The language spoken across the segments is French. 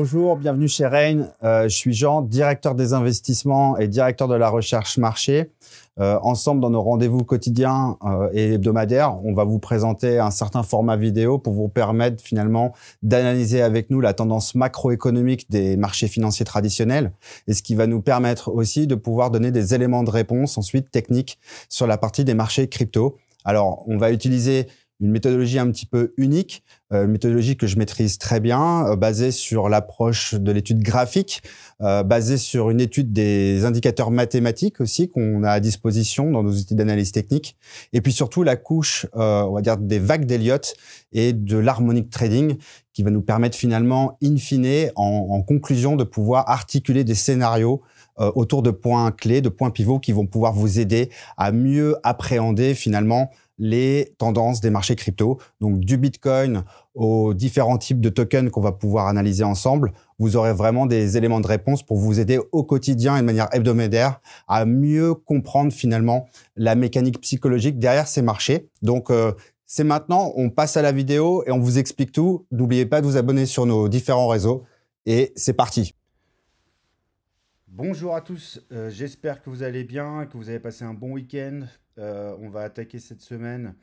Bonjour, bienvenue chez Rain. Euh, je suis Jean, directeur des investissements et directeur de la recherche marché. Euh, ensemble, dans nos rendez-vous quotidiens euh, et hebdomadaires, on va vous présenter un certain format vidéo pour vous permettre finalement d'analyser avec nous la tendance macroéconomique des marchés financiers traditionnels et ce qui va nous permettre aussi de pouvoir donner des éléments de réponse ensuite techniques sur la partie des marchés crypto. Alors, on va utiliser une méthodologie un petit peu unique, euh, une méthodologie que je maîtrise très bien, euh, basée sur l'approche de l'étude graphique, euh, basée sur une étude des indicateurs mathématiques aussi qu'on a à disposition dans nos outils d'analyse technique, et puis surtout la couche, on va dire, des vagues d'Elliott et de l'harmonic trading qui va nous permettre finalement, in fine, en, en conclusion, de pouvoir articuler des scénarios autour de points clés, de points pivots qui vont pouvoir vous aider à mieux appréhender finalement les tendances des marchés crypto. Donc du Bitcoin aux différents types de tokens qu'on va pouvoir analyser ensemble, vous aurez vraiment des éléments de réponse pour vous aider au quotidien et de manière hebdomadaire à mieux comprendre finalement la mécanique psychologique derrière ces marchés. Donc euh, c'est maintenant, on passe à la vidéo et on vous explique tout. N'oubliez pas de vous abonner sur nos différents réseaux et c'est parti. Bonjour à tous, euh, j'espère que vous allez bien, que vous avez passé un bon week-end. Euh, on va attaquer cette semaine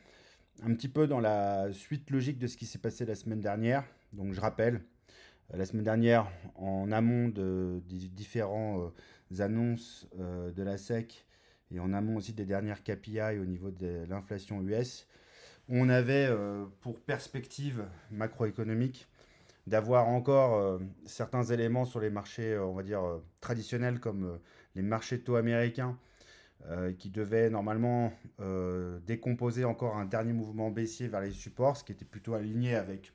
un petit peu dans la suite logique de ce qui s'est passé la semaine dernière. Donc je rappelle, euh, la semaine dernière, en amont de, des différents annonces de la SEC et en amont aussi des dernières KPI au niveau de l'inflation US, on avait pour perspective macroéconomique d'avoir encore euh, certains éléments sur les marchés, euh, on va dire, euh, traditionnels comme les marchés taux américains, qui devaient normalement décomposer encore un dernier mouvement baissier vers les supports, ce qui était plutôt aligné avec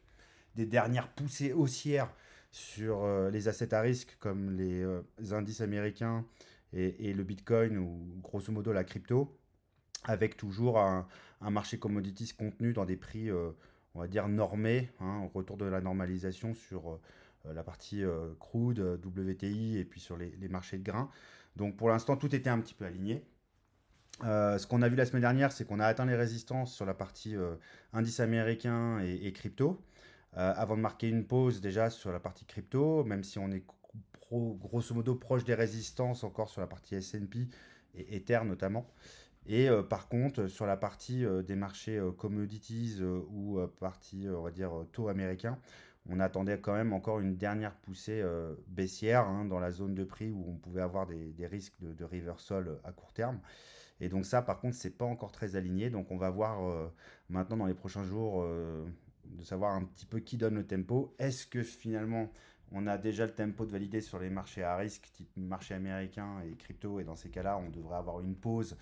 des dernières poussées haussières sur les assets à risque comme les, indices américains et, le Bitcoin ou grosso modo la crypto, avec toujours un, un marché commodities contenu dans des prix on va dire, normé hein, au retour de la normalisation sur euh, euh, la partie euh, crude, WTI et puis sur les, marchés de grains. Donc pour l'instant, tout était un petit peu aligné. ce qu'on a vu la semaine dernière, c'est qu'on a atteint les résistances sur la partie indice américain et, crypto. avant de marquer une pause déjà sur la partie crypto, même si on est grosso modo proche des résistances encore sur la partie SP et Ether notamment. Et euh, par contre, sur la partie euh, des marchés euh, commodities ou partie, on va dire, taux américain, on attendait quand même encore une dernière poussée baissière hein, dans la zone de prix où on pouvait avoir des, risques de, de, reversal à court terme. Et donc ça, par contre, ce n'est pas encore très aligné. Donc on va voir maintenant dans les prochains jours de savoir un petit peu qui donne le tempo. Est-ce que finalement on a déjà le tempo de valider sur les marchés à risque, type marché américain et crypto, et dans ces cas-là, on devrait avoir une pause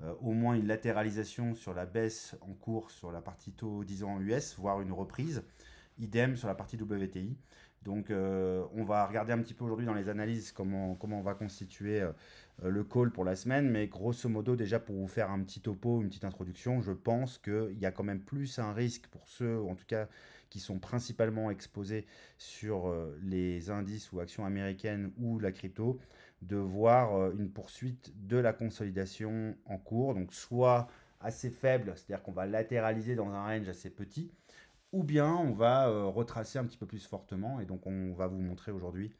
euh, au moins une latéralisation sur la baisse en cours sur la partie taux 10 ans US, voire une reprise. Idem sur la partie WTI. Donc euh, on va regarder un petit peu aujourd'hui dans les analyses comment, comment on va constituer euh, le call pour la semaine. Mais grosso modo, déjà pour vous faire un petit topo, une petite introduction, je pense qu'il y a quand même plus un risque pour ceux, en tout cas qui sont principalement exposés sur les indices ou actions américaines ou la crypto, de voir euh, une poursuite de la consolidation en cours, donc soit assez faible, c'est-à-dire qu'on va latéraliser dans un range assez petit, ou bien on va euh, retracer un petit peu plus fortement, et donc on va vous montrer aujourd'hui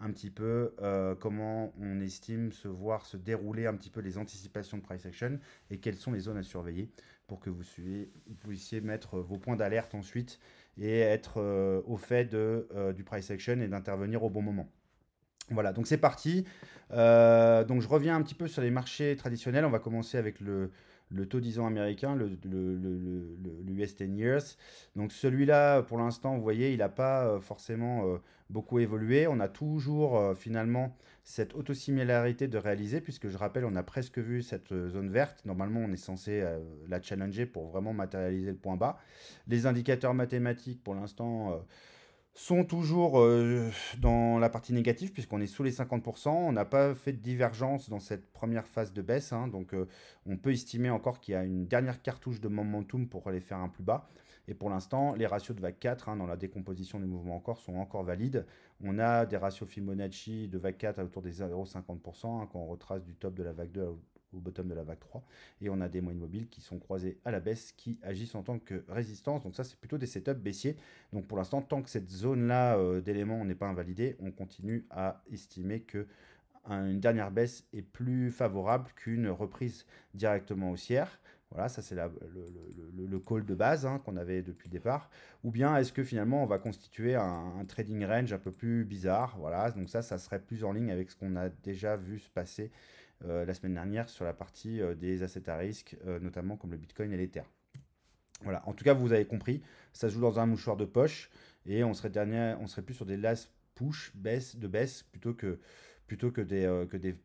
un petit peu euh, comment on estime se voir se dérouler un petit peu les anticipations de price action et quelles sont les zones à surveiller pour que vous, puissiez mettre vos points d'alerte ensuite et être au fait de, du price action et d'intervenir au bon moment. Voilà, donc c'est parti. Euh, donc je reviens un petit peu sur les marchés traditionnels. On va commencer avec le, taux 10 ans américain, le, 10 years. Donc celui-là, pour l'instant, vous voyez, il n'a pas euh, forcément euh, beaucoup évolué. On a toujours finalement cette autosimilarité de réaliser, puisque je rappelle, on a presque vu cette zone verte. Normalement, on est censé la challenger pour vraiment matérialiser le point bas. Les indicateurs mathématiques, pour l'instant sont toujours euh, dans la partie négative puisqu'on est sous les 50%. On n'a pas fait de divergence dans cette première phase de baisse. Hein. donc euh, on peut estimer encore qu'il y a une dernière cartouche de momentum pour aller faire un plus bas. Et pour l'instant, les ratios de vague 4 hein, dans la décomposition du mouvement encore sont encore valides. On a des ratios Fibonacci de vague 4 autour des 0,50% hein, quand on retrace du top de la vague 2 au bottom de la vague 3. Et on a des moyennes mobiles qui sont croisées à la baisse, qui agissent en tant que résistance. Donc ça, c'est plutôt des setups baissiers. Donc pour l'instant, tant que cette zone-là euh, d'éléments n'est pas invalidée, on continue à estimer que une dernière baisse est plus favorable qu'une reprise directement haussière. Voilà, ça c'est le, call de base hein, qu'on avait depuis le départ. Ou bien est-ce que finalement on va constituer un, un, trading range un peu plus bizarre Voilà, donc ça, ça serait plus en ligne avec ce qu'on a déjà vu se passer euh, la semaine dernière sur la partie euh, des assets à risque, euh, notamment comme le Bitcoin et l'Ether. Voilà, en tout cas, vous avez compris, ça joue dans un mouchoir de poche et on serait, dernier, on serait plus sur des last push baisse, de baisse plutôt que, plutôt que, des, que des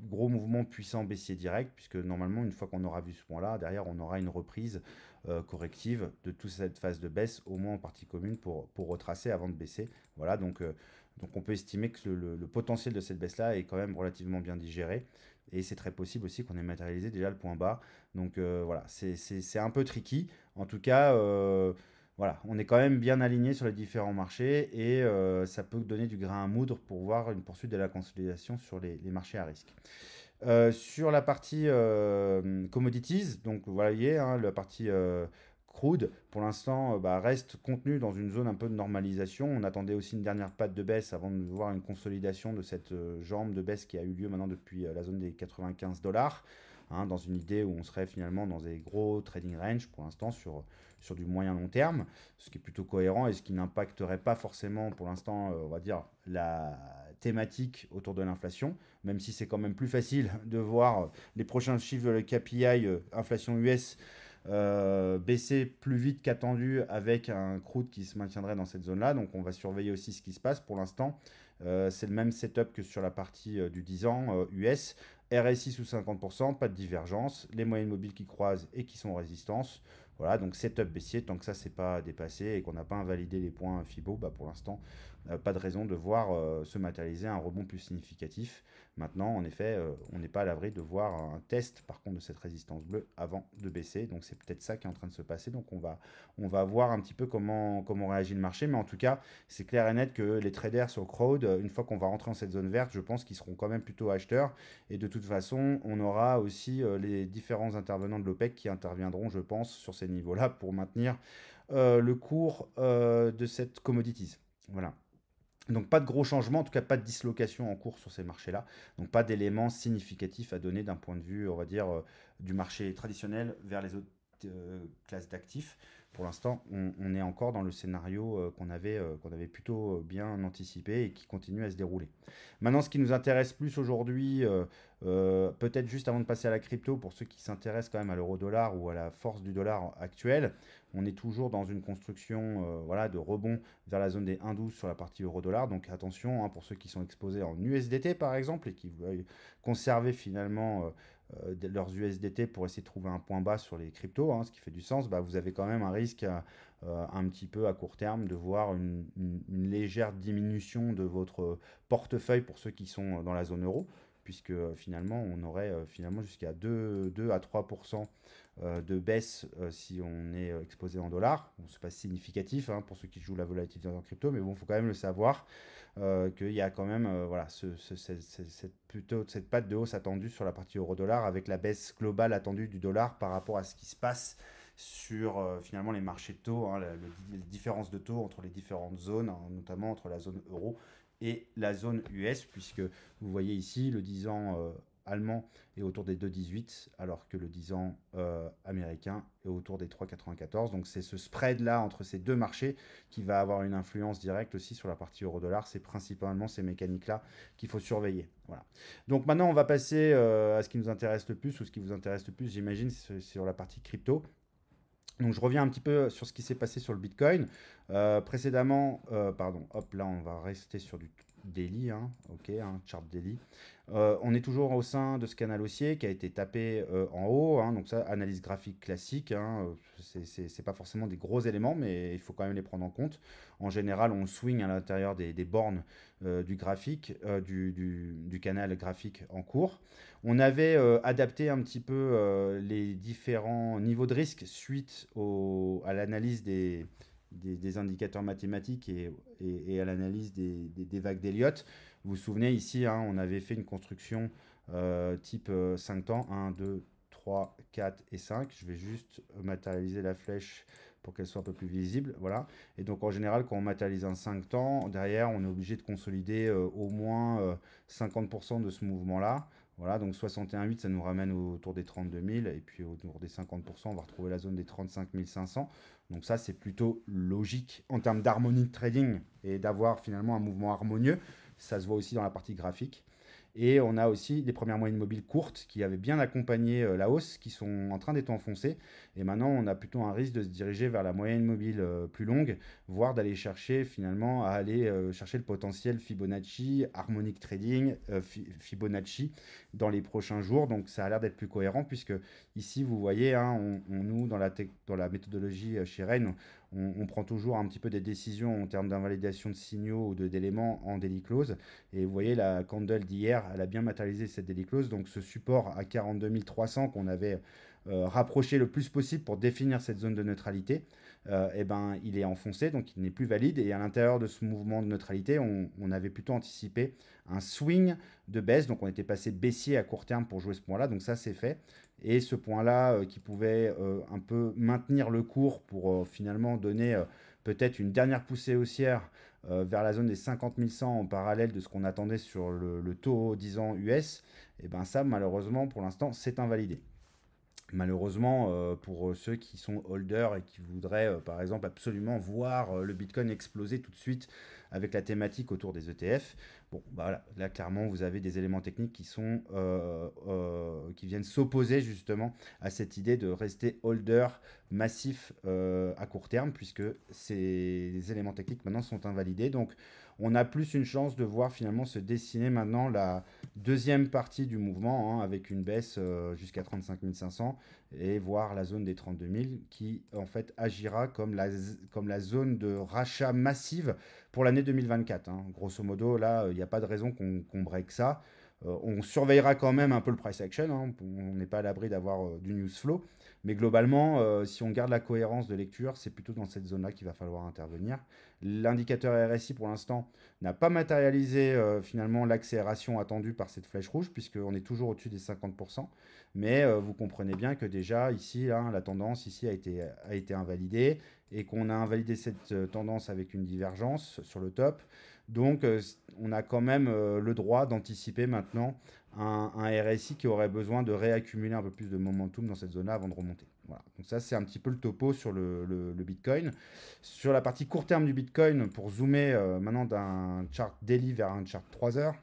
gros mouvements puissants baissiers directs, puisque normalement, une fois qu'on aura vu ce point-là, derrière, on aura une reprise corrective de toute cette phase de baisse, au moins en partie commune, pour, pour retracer avant de baisser. Voilà, donc, donc on peut estimer que le potentiel de cette baisse-là est quand même relativement bien digéré. Et c'est très possible aussi qu'on ait matérialisé déjà le point bas. Donc euh, voilà, c'est un peu tricky. En tout cas, euh, voilà, on est quand même bien aligné sur les différents marchés et euh, ça peut donner du grain à moudre pour voir une poursuite de la consolidation sur les, marchés à risque. sur la partie commodities, donc voilà, voyez, hein, la partie crude, pour l'instant, euh, bah, reste contenu dans une zone un peu de normalisation. On attendait aussi une dernière patte de baisse avant de voir une consolidation de cette euh, jambe de baisse qui a eu lieu maintenant depuis euh, la zone des 95 dollars, hein, dans une idée où on serait finalement dans des gros trading range pour l'instant sur, sur du moyen long terme, ce qui est plutôt cohérent et ce qui n'impacterait pas forcément pour l'instant, on va dire, la thématique autour de l'inflation, même si c'est quand même plus facile de voir les prochains chiffres de la KPI inflation US euh, baisser plus vite qu'attendu avec un croûte qui se maintiendrait dans cette zone-là. Donc on va surveiller aussi ce qui se passe. Pour l'instant, euh, c'est le même setup que sur la partie euh, du 10 ans US. RSI sous 50%, pas de divergence. Les moyennes mobiles qui croisent et qui sont en résistance. Voilà, donc setup baissier, tant que ça c'est pas dépassé et qu'on n'a pas invalidé les points FIBO, bah pour l'instant euh, pas de raison de voir euh, se matérialiser un rebond plus significatif. Maintenant, en effet, euh, on n'est pas à l'abri de voir un test, par contre, de cette résistance bleue avant de baisser. Donc, c'est peut-être ça qui est en train de se passer. Donc, on va, on va voir un petit peu comment, comment réagit le marché. Mais en tout cas, c'est clair et net que les traders sur Crowd, une fois qu'on va rentrer dans cette zone verte, je pense qu'ils seront quand même plutôt acheteurs. Et de toute façon, on aura aussi les différents intervenants de l'OPEC qui interviendront, je pense, sur ces niveaux-là pour maintenir le cours de cette commodities. Voilà. Donc pas de gros changements, en tout cas pas de dislocation en cours sur ces marchés-là. Donc pas d'éléments significatifs à donner d'un point de vue, on va dire, euh, du marché traditionnel vers les autres euh, classes d'actifs pour l'instant, on, est encore dans le scénario euh, qu'on avait, euh, qu'on avait plutôt euh, bien anticipé et qui continue à se dérouler. Maintenant, ce qui nous intéresse plus aujourd'hui, peut-être juste avant de passer à la crypto, pour ceux qui s'intéressent quand même à l'euro-dollar ou à la force du dollar actuel, on est toujours dans une construction voilà, de rebond vers la zone des 1,12 sur la partie euro-dollar. Donc attention, hein, pour ceux qui sont exposés en USDT par exemple et qui veulent conserver finalement euh, leurs USDT pour essayer de trouver un point bas sur les cryptos, hein, ce qui fait du sens, bah, vous avez quand même un risque euh, un petit peu à court terme de voir une, légère diminution de votre portefeuille pour ceux qui sont dans la zone euro, puisque euh, finalement on aurait finalement jusqu'à 2, 2 à 3% euh, de baisse euh, si on est euh, exposé en dollars. ce n'est pas significatif hein, pour ceux qui jouent la volatilité en crypto, mais bon, il faut quand même le savoir qu'il y a quand même voilà, cette, plutôt, cette patte de hausse attendue sur la partie euro-dollar avec la baisse globale attendue du dollar par rapport à ce qui se passe sur finalement les marchés de taux, hein, la, différence les de taux entre les différentes zones, hein, notamment entre la zone euro et la zone US, puisque vous voyez ici le 10 ans allemand est autour des 2,18, alors que le 10 ans euh, américain est autour des 3,94. Donc c'est ce spread-là entre ces deux marchés qui va avoir une influence directe aussi sur la partie euro-dollar. C'est principalement ces mécaniques-là qu'il faut surveiller. Voilà. Donc maintenant, on va passer euh, à ce qui nous intéresse le plus, ou ce qui vous intéresse le plus, j'imagine, sur la partie crypto. Donc je reviens un petit peu sur ce qui s'est passé sur le Bitcoin. Euh, précédemment, pardon, hop, là on va rester sur du daily, hein, ok, hein, chart daily. Euh, on est toujours au sein de ce canal haussier qui a été tapé euh, en haut. Hein. donc ça, analyse graphique classique, hein. ce n'est pas forcément des gros éléments, mais il faut quand même les prendre en compte. En général, on swing à l'intérieur des, bornes euh, du graphique, du, canal graphique en cours. On avait adapté un petit peu les différents niveaux de risque suite à l'analyse des, indicateurs mathématiques et, et à l'analyse des, vagues d'Elliott. Vous vous souvenez ici, hein, on avait fait une construction euh, type 5 euh, temps, 1, 2, 3, 4 et 5. Je vais juste matérialiser la flèche pour qu'elle soit un peu plus visible. Voilà. Et donc en général, quand on matérialise un 5 temps, derrière, on est obligé de consolider euh, au moins 50% de ce mouvement-là. Voilà, donc 61,8, ça nous ramène autour des 32 000. Et puis autour des 50%, on va retrouver la zone des 35 500. Donc ça, c'est plutôt logique en termes d'harmonie de trading et d'avoir finalement un mouvement harmonieux ça se voit aussi dans la partie graphique. Et on a aussi des premières moyennes mobiles courtes qui avaient bien accompagné euh, la hausse, qui sont en train d'être enfoncées. Et maintenant, on a plutôt un risque de se diriger vers la moyenne mobile euh, plus longue, voire d'aller chercher finalement à aller euh, chercher le potentiel Fibonacci, harmonic trading, euh, Fibonacci dans les prochains jours. Donc ça a l'air d'être plus cohérent puisque ici, vous voyez, hein, nous, dans la, méthodologie chez Rennes, on, on, prend toujours un petit peu des décisions en termes d'invalidation de signaux ou d'éléments en daily close. Et vous voyez, la candle d'hier, elle a bien matérialisé cette daily close. Donc ce support à 42 300 qu'on avait euh, Rapprocher le plus possible pour définir cette zone de neutralité, euh, eh ben, il est enfoncé, donc il n'est plus valide. Et à l'intérieur de ce mouvement de neutralité, on, avait plutôt anticipé un swing de baisse. Donc on était passé baissier à court terme pour jouer ce point-là. Donc ça, c'est fait. Et ce point-là euh, qui pouvait un peu maintenir le cours pour finalement donner peut-être une dernière poussée haussière vers la zone des 50 100 en parallèle de ce qu'on attendait sur le, taux 10 ans US, et eh ben ça malheureusement pour l'instant c'est invalidé. Malheureusement, euh, pour euh, ceux qui sont holders et qui voudraient, euh, par exemple, absolument voir le Bitcoin exploser tout de suite avec la thématique autour des ETF, bon, bah voilà, là clairement, vous avez des éléments techniques qui sont, qui viennent s'opposer justement à cette idée de rester holder massif à court terme, puisque ces éléments techniques maintenant sont invalidés. Donc, on a plus une chance de voir finalement se dessiner maintenant la deuxième partie du mouvement hein, avec une baisse euh, jusqu'à 35 500 et voir la zone des 32 000 qui en fait agira comme la, comme la zone de rachat massive pour l'année 2024. Hein. Grosso modo, là, il euh, n'y a pas de raison qu'on break ça. Euh, on surveillera quand même un peu le price action, hein. on n'est pas à l'abri d'avoir du news flow, mais globalement, euh, si on garde la cohérence de lecture, c'est plutôt dans cette zone-là qu'il va falloir intervenir. L'indicateur RSI, pour l'instant, n'a pas matérialisé euh, finalement l'accélération attendue par cette flèche rouge, puisqu'on est toujours au-dessus des 50%. Mais euh, vous comprenez bien que déjà, ici, hein, la tendance ici a été invalidée, et qu'on a invalidé cette tendance avec une divergence sur le top. Donc, on a quand même le droit d'anticiper maintenant un, RSI qui aurait besoin de réaccumuler un peu plus de momentum dans cette zone-là avant de remonter. Voilà. Donc ça, c'est un petit peu le topo sur le, Bitcoin. Sur la partie court terme du Bitcoin, pour zoomer euh, maintenant d'un chart daily vers un chart 3 heures,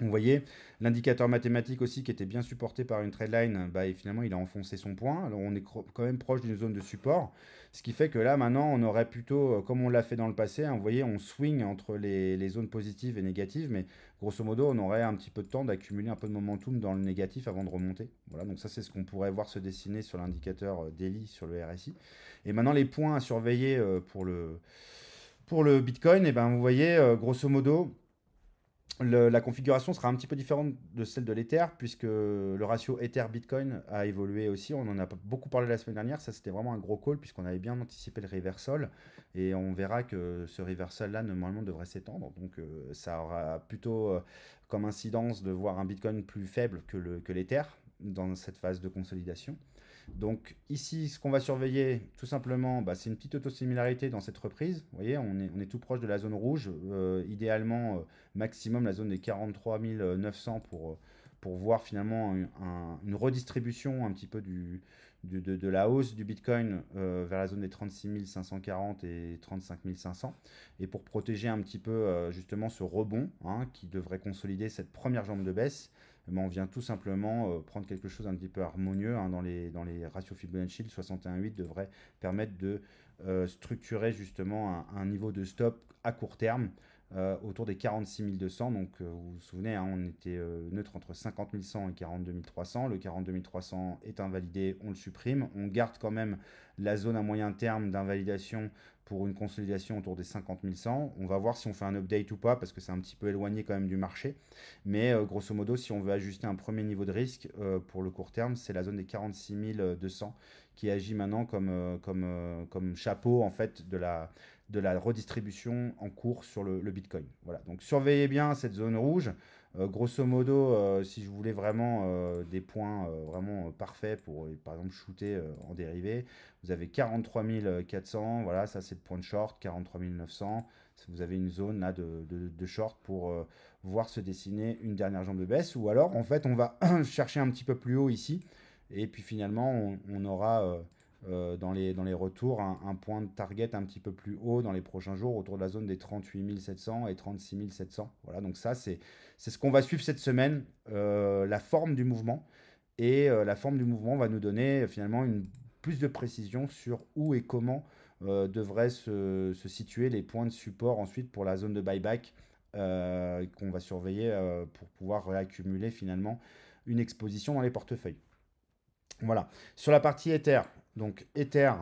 vous voyez, l'indicateur mathématique aussi qui était bien supporté par une trade bah, finalement il a enfoncé son point. Alors on est quand même proche d'une zone de support, ce qui fait que là maintenant on aurait plutôt, euh, comme on l'a fait dans le passé, hein, vous voyez, on swing entre les, zones positives et négatives, mais grosso modo on aurait un petit peu de temps d'accumuler un peu de momentum dans le négatif avant de remonter. Voilà, donc ça c'est ce qu'on pourrait voir se dessiner sur l'indicateur euh, daily sur le RSI. Et maintenant les points à surveiller euh, pour le, pour le Bitcoin, et eh ben vous voyez, grosso modo la configuration sera un petit peu différente de celle de l'Ether, puisque le ratio Ether-Bitcoin a évolué aussi. On en a beaucoup parlé la semaine dernière. Ça, c'était vraiment un gros call, puisqu'on avait bien anticipé le reversal. Et on verra que ce reversal-là, normalement, devrait s'étendre. Donc, euh, ça aura plutôt euh, comme incidence de voir un Bitcoin plus faible que l'Ether que dans cette phase de consolidation. Donc ici, ce qu'on va surveiller, tout simplement, bah, c'est une petite autosimilarité dans cette reprise. Vous voyez, on est, tout proche de la zone rouge, euh, idéalement euh, maximum la zone des 43 900 pour, euh, pour voir finalement une redistribution un petit peu du, de, la hausse du Bitcoin euh, vers la zone des 36 540 et 35 500. Et pour protéger un petit peu euh, justement ce rebond hein, qui devrait consolider cette première jambe de baisse, eh ben, on vient tout simplement euh, prendre quelque chose un petit peu harmonieux hein, dans, les, ratios Fibonacci. Le 61,8 devrait permettre de structurer justement un, niveau de stop à court terme euh, autour des 46 200. Donc, euh, vous vous souvenez, hein, on était euh, neutre entre 50 100 et 42 300. Le 42 300 est invalidé, on le supprime. On garde quand même la zone à moyen terme d'invalidation pour une consolidation autour des 50 100. On va voir si on fait un update ou pas, parce que c'est un petit peu éloigné quand même du marché. Mais grosso modo, si on veut ajuster un premier niveau de risque pour le court terme, c'est la zone des 46 200 qui agit maintenant comme, comme, comme chapeau en fait de la de la redistribution en cours sur le, Bitcoin. Voilà, donc surveillez bien cette zone rouge. Euh, grosso modo, euh, si je voulais vraiment euh, des points vraiment parfaits pour, par exemple, shooter en dérivé, vous avez 43 400, voilà, ça c'est le point de short, 43 900. Vous avez une zone là de, de, short pour voir se dessiner une dernière jambe de baisse. Ou alors, en fait, on va chercher un petit peu plus haut ici. Et puis finalement, on aura euh, dans, les, dans les retours, un, point de target un petit peu plus haut dans les prochains jours, autour de la zone des 38 700 et 36 700. Voilà, donc ça, c'est ce qu'on va suivre cette semaine, euh, la forme du mouvement. Et euh, la forme du mouvement va nous donner finalement une plus de précision sur où et comment devraient se, se, situer les points de support ensuite pour la zone de buyback qu'on va surveiller pour pouvoir réaccumuler finalement une exposition dans les portefeuilles. Voilà. Sur la partie Ether, donc Ether,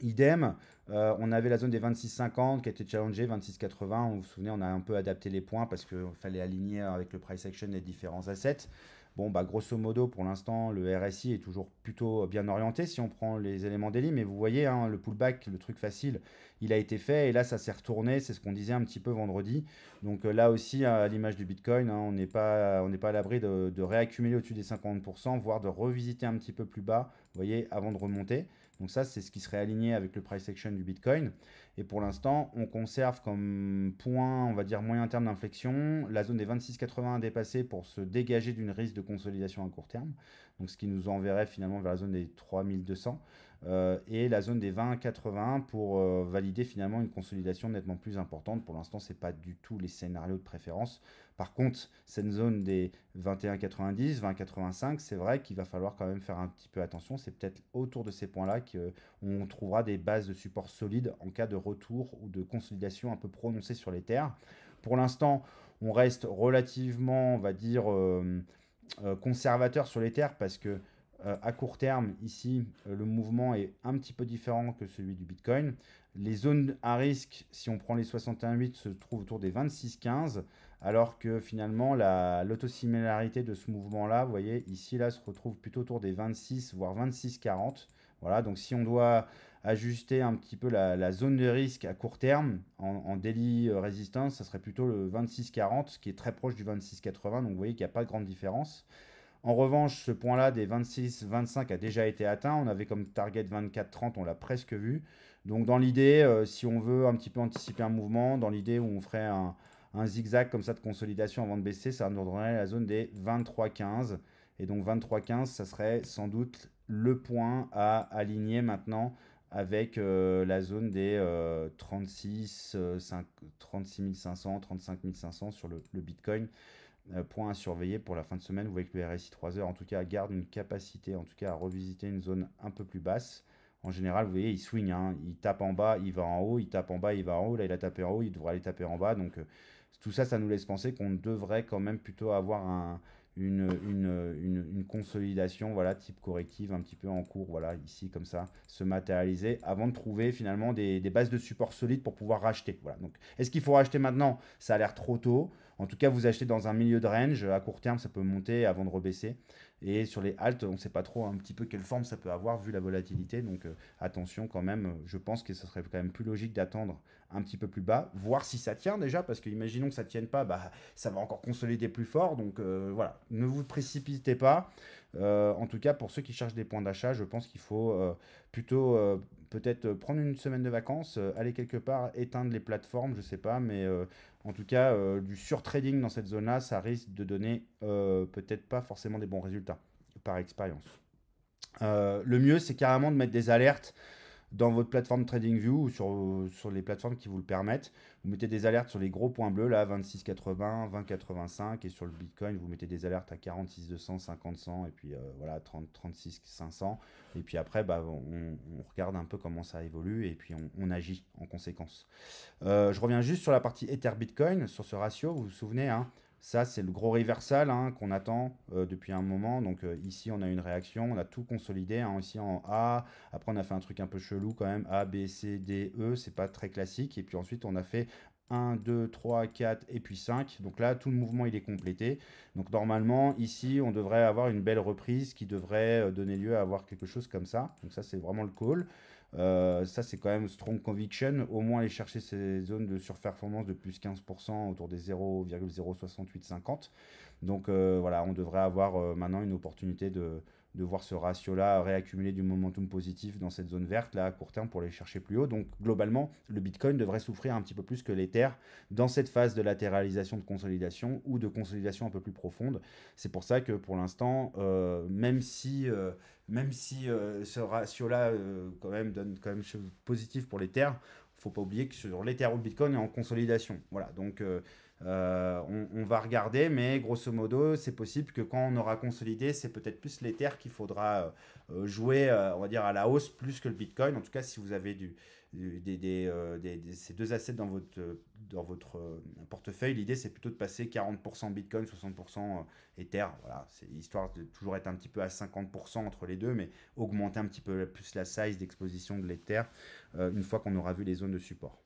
idem. Euh, on avait la zone des 26,50 qui a été challengée, 26,80. Vous vous souvenez, on a un peu adapté les points parce qu'il fallait aligner avec le price action les différents assets. Bon, bah, grosso modo, pour l'instant, le RSI est toujours plutôt bien orienté si on prend les éléments d'élite. Mais vous voyez, hein, le pullback, le truc facile, il a été fait. Et là, ça s'est retourné. C'est ce qu'on disait un petit peu vendredi. Donc euh, là aussi, à l'image du Bitcoin, hein, on n'est pas, à l'abri de, de réaccumuler au-dessus des 50%, voire de revisiter un petit peu plus bas, vous voyez, avant de remonter. Donc ça, c'est ce qui serait aligné avec le price action du Bitcoin. Et pour l'instant, on conserve comme point, on va dire, moyen terme d'inflexion, la zone des 26,80 à dépasser pour se dégager d'une risque de consolidation à court terme. Donc ce qui nous enverrait finalement vers la zone des 3200. Euh, et la zone des 20 pour euh, valider finalement une consolidation nettement plus importante. Pour l'instant, ce n'est pas du tout les scénarios de préférence. Par contre, cette zone des 21,90, 20,85, c'est vrai qu'il va falloir quand même faire un petit peu attention. C'est peut-être autour de ces points-là qu'on trouvera des bases de support solides en cas de retour ou de consolidation un peu prononcée sur les terres. Pour l'instant, on reste relativement, on va dire, euh, conservateur sur les terres parce que euh, à court terme, ici, euh, le mouvement est un petit peu différent que celui du Bitcoin. Les zones à risque, si on prend les 61,8, se trouvent autour des 26,15, alors que finalement, l'autosimilarité de ce mouvement-là, vous voyez, ici, là, se retrouve plutôt autour des 26, voire 26,40. Voilà, donc si on doit ajuster un petit peu la, zone de risque à court terme en, en daily euh, résistance, ça serait plutôt le 26,40, qui est très proche du 26,80, donc vous voyez qu'il n'y a pas de grande différence. En revanche, ce point-là des 26-25 a déjà été atteint. On avait comme target 24-30, on l'a presque vu. Donc dans l'idée, euh, si on veut un petit peu anticiper un mouvement, dans l'idée où on ferait un, zigzag comme ça de consolidation avant de baisser, ça nous donnerait la zone des 23-15. Et donc 23-15, ça serait sans doute le point à aligner maintenant avec euh, la zone des 36, 500, 35 500 sur le, le Bitcoin. Euh, point à surveiller pour la fin de semaine. Vous voyez que le RSI 3 heures, en tout cas, garde une capacité, en tout cas, à revisiter une zone un peu plus basse. En général, vous voyez, il swing, hein. il tape en bas, il va en haut, il tape en bas, il va en haut. Là, il a tapé en haut, il devrait aller taper en bas. Donc, euh, tout ça, ça nous laisse penser qu'on devrait quand même plutôt avoir une, consolidation, voilà, type corrective, un petit peu en cours, voilà, ici, comme ça, se matérialiser avant de trouver finalement des, des bases de support solides pour pouvoir racheter. Voilà. Donc, est-ce qu'il faut racheter maintenant Ça a l'air trop tôt. En tout cas, vous achetez dans un milieu de range. À court terme, ça peut monter avant de rebaisser. Et sur les haltes, on ne sait pas trop un petit peu quelle forme ça peut avoir vu la volatilité. Donc euh, attention quand même. Je pense que ce serait quand même plus logique d'attendre un petit peu plus bas, voir si ça tient déjà, parce que imaginons que ça tienne pas, bah, ça va encore consolider plus fort. Donc euh, voilà, ne vous précipitez pas. Euh, en tout cas, pour ceux qui cherchent des points d'achat, je pense qu'il faut plutôt peut-être euh, prendre une semaine de vacances, euh, aller quelque part, éteindre les plateformes, je ne sais pas, mais euh, en tout cas, du surtrading dans cette zone-là, ça risque de donner peut-être pas forcément des bons résultats par expérience. le mieux, c'est carrément de mettre des alertes dans votre plateforme TradingView ou sur, sur, les plateformes qui vous le permettent. Vous mettez des alertes sur les gros points bleus, là, 26,80, 20,85. Et sur le Bitcoin, vous mettez des alertes à 46,200, 50, 100, et puis euh, voilà, 36,500. Et puis après, bah, on, regarde un peu comment ça évolue et puis on, agit en conséquence. Euh, je reviens juste sur la partie Ether Bitcoin, sur ce ratio, vous vous souvenez, hein, ça, c'est le gros reversal hein, qu'on attend euh, depuis un moment. Donc euh, ici, on a une réaction, on a tout consolidé. Hein, ici en A, après on a fait un truc un peu chelou quand même. A, B, C, D, E, c'est pas très classique. Et puis ensuite, on a fait 1, 2, 3, 4 et puis 5. Donc là, tout le mouvement, il est complété. Donc normalement, ici, on devrait avoir une belle reprise qui devrait euh, donner lieu à avoir quelque chose comme ça. Donc ça, c'est vraiment le call. Euh, ça, c'est quand même strong conviction. Au moins aller chercher ces zones de surperformance de plus 15% autour des 0,06850. Donc euh, voilà, on devrait avoir euh, maintenant une opportunité de, de voir ce ratio-là réaccumuler du momentum positif dans cette zone verte là à court terme pour les chercher plus haut. Donc globalement, le Bitcoin devrait souffrir un petit peu plus que l'Ether dans cette phase de latéralisation de consolidation ou de consolidation un peu plus profonde. C'est pour ça que pour l'instant, euh, même si, euh, même si euh, ce ratio-là quand même donne quand même chose positif pour l'Ether, faut pas oublier que sur l'Ether ou le Bitcoin est en consolidation. Voilà, donc euh, on, va regarder, mais grosso modo, c'est possible que quand on aura consolidé, c'est peut-être plus l'Ether qu'il faudra euh, euh, jouer, on va dire, à la hausse plus que le Bitcoin. En tout cas, si vous avez ces deux assets dans votre, dans votre portefeuille, l'idée, c'est plutôt de passer 40% Bitcoin, 60% Ether. Voilà, c'est histoire de toujours être un petit peu à 50% entre les deux, mais augmenter un petit peu plus la size d'exposition de l'Ether une fois qu'on aura vu les zones de support.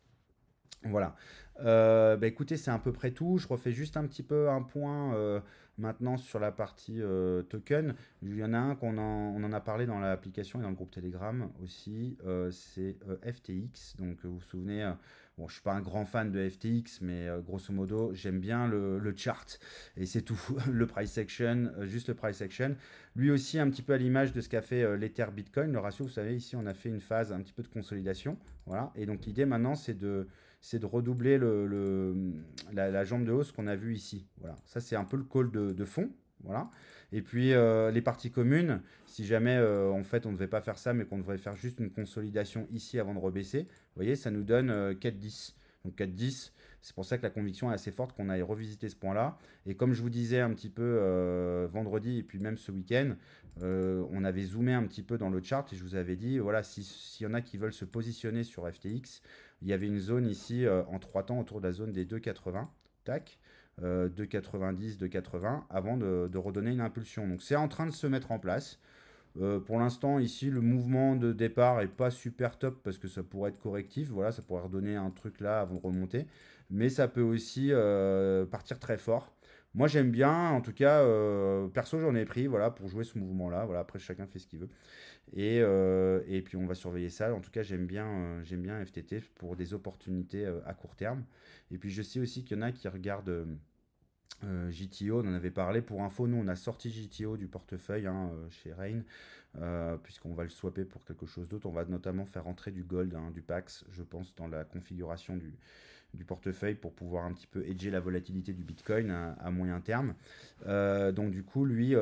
Voilà. Euh, bah, écoutez, c'est à peu près tout. Je refais juste un petit peu un point euh, maintenant sur la partie euh, token. Il y en a un qu'on on en a parlé dans l'application et dans le groupe Telegram aussi. c'est FTX. Donc vous vous souvenez, Bon, je suis pas un grand fan de FTX, mais euh, grosso modo, j'aime bien le, chart et c'est tout. le price action, euh, juste le price action. Lui aussi, un petit peu à l'image de ce qu'a fait euh, l'Ether Bitcoin, le ratio, vous savez, ici, on a fait une phase un petit peu de consolidation. Voilà. Et donc, l'idée maintenant, c'est de, c'est de redoubler le, la, jambe de hausse qu'on a vue ici. Voilà. Ça, c'est un peu le call de fond. Voilà. Et puis euh, les parties communes, si jamais euh, en fait on ne devait pas faire ça, mais qu'on devrait faire juste une consolidation ici avant de rebaisser, vous voyez, ça nous donne 4,10. Euh, 4-10. Donc 4-10, c'est pour ça que la conviction est assez forte qu'on aille revisiter ce point-là. Et comme je vous disais un petit peu vendredi et puis même ce week-end, on avait zoomé un petit peu dans le chart et je vous avais dit, voilà, s'il y en a qui veulent se positionner sur FTX, il y avait une zone ici en trois temps autour de la zone des 2,80. Tac. Euh, de 90, de 80, avant de, redonner une impulsion. Donc c'est en train de se mettre en place. Euh, pour l'instant, ici, le mouvement de départ n'est pas super top parce que ça pourrait être correctif. Voilà, ça pourrait redonner un truc là avant de remonter. Mais ça peut aussi euh, partir très fort. Moi, j'aime bien. En tout cas, perso, j'en ai pris voilà, pour jouer ce mouvement-là. Voilà, après, chacun fait ce qu'il veut. Et, puis, on va surveiller ça. En tout cas, j'aime bien, j'aime bien FTT pour des opportunités à court terme. Et puis, je sais aussi qu'il y en a qui regardent JTO, euh, on en avait parlé. Pour info, nous, on a sorti JTO du portefeuille hein, euh, chez Rain, euh, puisqu'on va le swapper pour quelque chose d'autre. On va notamment faire entrer du gold, hein, du PAX, je pense, dans la configuration du, portefeuille pour pouvoir un petit peu edger la volatilité du Bitcoin à, moyen terme. donc du coup, lui,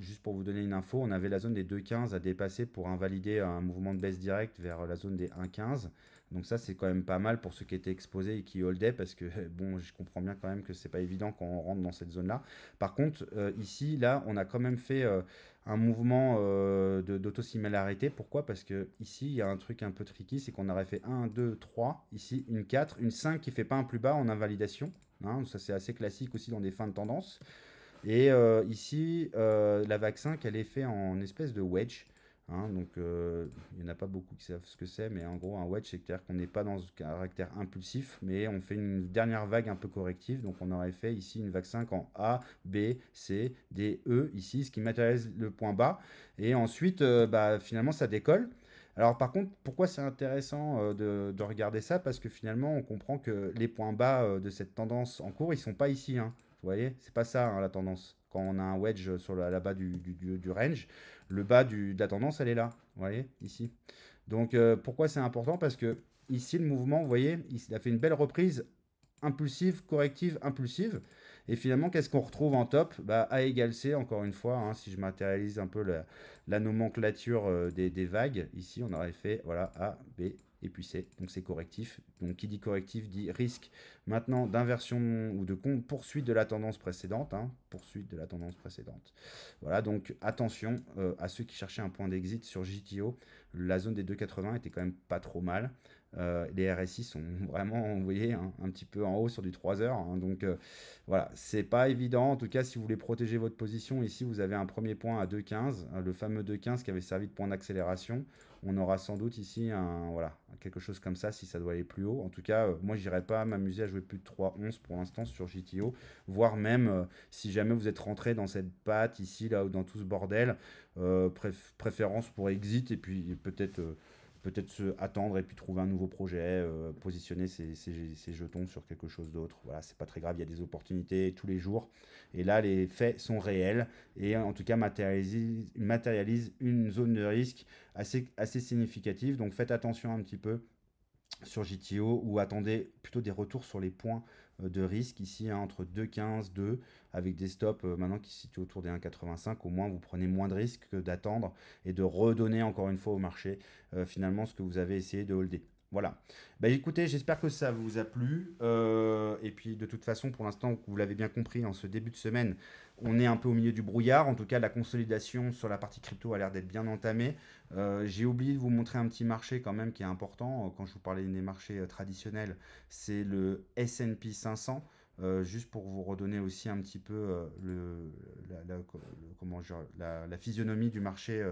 juste pour vous donner une info, on avait la zone des 2,15 à dépasser pour invalider un mouvement de baisse directe vers la zone des 1,15. Donc ça, c'est quand même pas mal pour ceux qui étaient exposés et qui holdaient, parce que, bon, je comprends bien quand même que c'est pas évident quand on rentre dans cette zone-là. Par contre, euh, ici, là, on a quand même fait euh, un mouvement euh, d'autosimilarité. Pourquoi Parce que ici, il y a un truc un peu tricky, c'est qu'on aurait fait 1, 2, 3, ici, une 4, une 5 qui fait pas un plus bas en invalidation. Hein. ça, c'est assez classique aussi dans des fins de tendance. Et ici, la vaccin qu'elle elle est faite en espèce de wedge. Hein, donc, euh, il n'y en a pas beaucoup qui savent ce que c'est, mais en gros, un wedge, c'est-à-dire qu'on n'est pas dans un caractère impulsif, mais on fait une dernière vague un peu corrective. Donc, on aurait fait ici une vague 5 en A, B, C, D, E, ici, ce qui matérialise le point bas. Et ensuite, euh, bah, finalement, ça décolle. Alors par contre, pourquoi c'est intéressant euh, de, regarder ça Parce que finalement, on comprend que les points bas de cette tendance en cours, ils sont pas ici. Hein. Vous voyez, c'est pas ça hein, la tendance. Quand on a un wedge sur la, là-bas du, du range, le bas de la tendance, elle est là, vous voyez, ici. Donc euh, pourquoi c'est important Parce que ici, le mouvement, vous voyez, il a fait une belle reprise impulsive, corrective, impulsive. Et finalement, qu'est-ce qu'on retrouve en top A bah, égale C, encore une fois, hein, si je matérialise un peu la, nomenclature euh, des, des, vagues, ici, on aurait fait voilà, A, B, et puis c'est donc c'est correctif. Donc qui dit correctif dit risque maintenant d'inversion ou de poursuite de la tendance précédente, hein. poursuite de la tendance précédente. Voilà donc attention euh, à ceux qui cherchaient un point d'exit sur JTO. La zone des 2,80 était quand même pas trop mal. Euh, les RSI sont vraiment, vous voyez, hein, un petit peu en haut sur du 3 heures. Hein. donc euh, voilà, c'est pas évident. En tout cas, si vous voulez protéger votre position, ici vous avez un premier point à 2,15, le fameux 2,15 qui avait servi de point d'accélération on aura sans doute ici un, voilà, quelque chose comme ça si ça doit aller plus haut. En tout cas, moi, euh, moi, j'irai pas m'amuser à jouer plus de 3-11 pour l'instant sur GTO, voire même euh, si jamais vous êtes rentré dans cette patte ici, là, ou dans tout ce bordel, euh, préférence pour exit et puis peut-être peut-être se attendre et puis trouver un nouveau projet, euh, positionner ses, jetons sur quelque chose d'autre. Voilà, c'est pas très grave, il y a des opportunités tous les jours. Et là, les faits sont réels et euh, en tout cas matérialisent, matérialise une zone de risque assez, assez significative. Donc faites attention un petit peu sur JTO ou attendez plutôt des retours sur les points euh, de risque ici hein, entre entre 2,15, 2 avec des stops euh, maintenant qui se situent autour des 1,85. Au moins, vous prenez moins de risques que d'attendre et de redonner encore une fois au marché euh, finalement ce que vous avez essayé de holder. Voilà. Bah, écoutez, j'espère que ça vous a plu. et puis de toute façon, pour l'instant, vous l'avez bien compris, en ce début de semaine, on est un peu au milieu du brouillard. En tout cas, la consolidation sur la partie crypto a l'air d'être bien entamée. Euh, j'ai oublié de vous montrer un petit marché quand même qui est important. Euh, quand je vous parlais des marchés euh, traditionnels, c'est le S&P 500. juste pour vous redonner aussi un petit peu la, physionomie du marché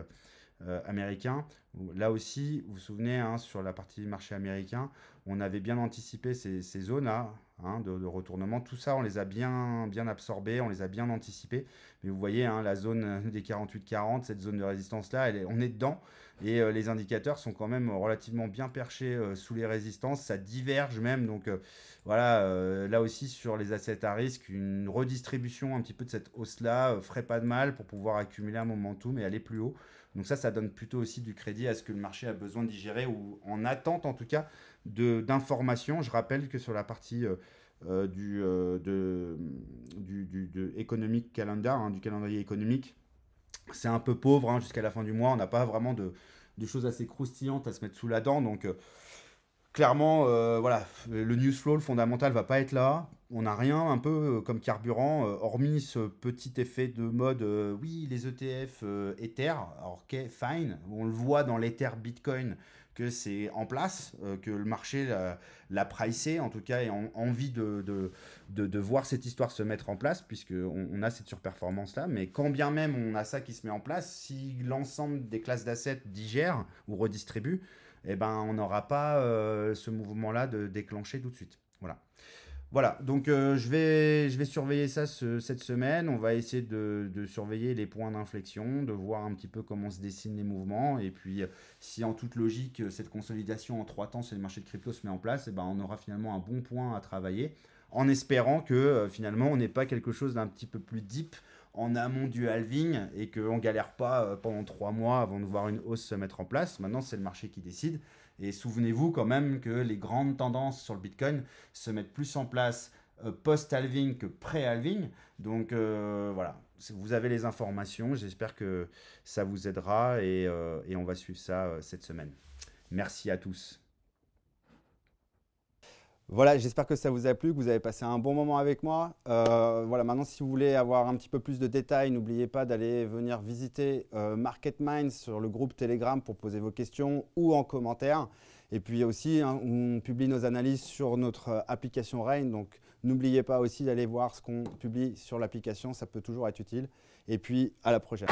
euh, américain. Là aussi, vous vous souvenez, hein, sur la partie marché américain, on avait bien anticipé ces, zones-là hein, de, retournement. Tout ça, on les a bien, bien absorbées, on les a bien anticipées. Mais vous voyez, hein, la zone euh, des 48-40, cette zone de résistance-là, on est dedans. Et euh, les indicateurs sont quand même relativement bien perchés sous les résistances. Ça diverge même. Donc voilà, là aussi, sur les assets à risque, une redistribution un petit peu de cette hausse-là ferait pas de mal pour pouvoir accumuler un momentum et aller plus haut. Donc ça, ça donne plutôt aussi du crédit à ce que le marché a besoin de digérer ou en attente en tout cas d'informations. Je rappelle que sur la partie du, du calendrier économique, c'est un peu pauvre hein, jusqu'à la fin du mois. On n'a pas vraiment de, choses assez croustillantes à se mettre sous la dent. Donc euh, clairement, euh, voilà, le news flow, le fondamental va pas être là on n'a rien un peu euh, comme carburant, euh, hormis ce petit effet de mode, euh, oui, les ETF Ether, ok, fine, on le voit dans l'Ether Bitcoin que c'est en place, que le marché l'a pricé, en tout cas, et envie de, de, voir cette histoire se mettre en place, puisqu'on on a cette surperformance-là, mais quand bien même on a ça qui se met en place, si l'ensemble des classes d'assets digèrent ou redistribuent, eh ben, on n'aura pas ce mouvement-là de déclencher tout de suite. Voilà. Voilà, donc euh, je, vais, surveiller ça cette semaine. On va essayer de, surveiller les points d'inflexion, de voir un petit peu comment se dessinent les mouvements. Et puis, euh, si en toute logique, euh, cette consolidation en trois temps sur le marché de crypto se met en place, et eh ben, on aura finalement un bon point à travailler en espérant que finalement on n'est pas quelque chose d'un petit peu plus deep en amont du halving et qu'on galère pas pendant trois mois avant de voir une hausse se mettre en place. Maintenant, c'est le marché qui décide. Et souvenez-vous quand même que les grandes tendances sur le Bitcoin se mettent plus en place euh, post-halving que pré-halving. Donc euh, voilà, vous avez les informations. J'espère que ça vous aidera et, euh, on va suivre ça cette semaine. Merci à tous. Voilà, j'espère que ça vous a plu, que vous avez passé un bon moment avec moi. Euh, voilà, maintenant, si vous voulez avoir un petit peu plus de détails, n'oubliez pas d'aller venir visiter MarketMind euh, Market sur le groupe Telegram pour poser vos questions ou en commentaire. Et puis aussi, hein, on publie nos analyses sur notre euh, application Rain. Donc, n'oubliez pas aussi d'aller voir ce qu'on publie sur l'application. Ça peut toujours être utile. Et puis, à la prochaine.